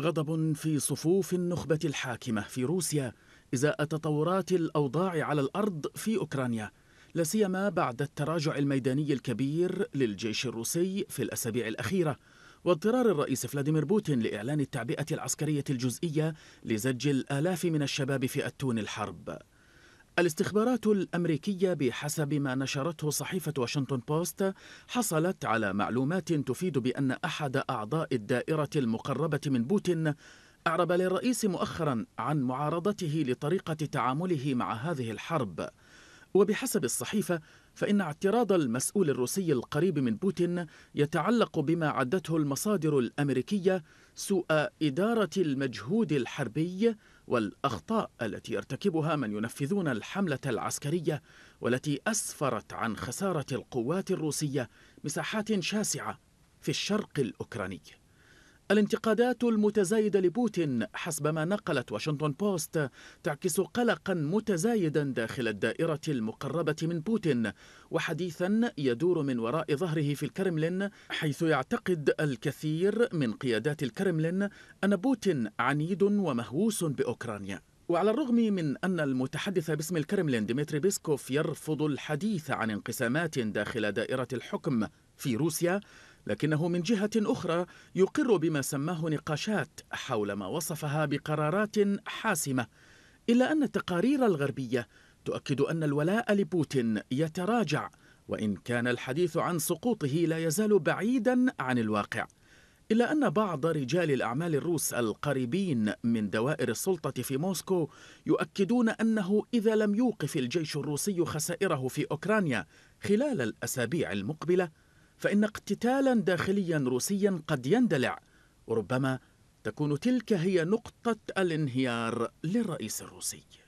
غضب في صفوف النخبة الحاكمة في روسيا إزاء تطورات الأوضاع على الأرض في أوكرانيا لاسيما بعد التراجع الميداني الكبير للجيش الروسي في الأسابيع الأخيرة واضطرار الرئيس فلاديمير بوتين لإعلان التعبئة العسكرية الجزئية لزج الآلاف من الشباب في أتون الحرب الاستخبارات الأمريكية بحسب ما نشرته صحيفة واشنطن بوست حصلت على معلومات تفيد بأن أحد أعضاء الدائرة المقربة من بوتين أعرب للرئيس مؤخرا عن معارضته لطريقة تعامله مع هذه الحرب وبحسب الصحيفة فإن اعتراض المسؤول الروسي القريب من بوتين يتعلق بما عدته المصادر الأمريكية سوء إدارة المجهود الحربي والأخطاء التي يرتكبها من ينفذون الحملة العسكرية والتي أسفرت عن خسارة القوات الروسية مساحات شاسعة في الشرق الأوكراني الانتقادات المتزايدة لبوتين حسب ما نقلت واشنطن بوست تعكس قلقا متزايدا داخل الدائرة المقربة من بوتين وحديثا يدور من وراء ظهره في الكرملين حيث يعتقد الكثير من قيادات الكرملين أن بوتين عنيد ومهووس بأوكرانيا وعلى الرغم من أن المتحدث باسم الكرملين ديمتري بيسكوف يرفض الحديث عن انقسامات داخل دائرة الحكم في روسيا لكنه من جهة أخرى يقر بما سماه نقاشات حول ما وصفها بقرارات حاسمة إلا أن التقارير الغربية تؤكد أن الولاء لبوتين يتراجع وإن كان الحديث عن سقوطه لا يزال بعيدا عن الواقع إلا أن بعض رجال الأعمال الروس القريبين من دوائر السلطة في موسكو يؤكدون أنه إذا لم يوقف الجيش الروسي خسائره في أوكرانيا خلال الأسابيع المقبلة فإن اقتتالا داخليا روسيا قد يندلع وربما تكون تلك هي نقطة الانهيار للرئيس الروسي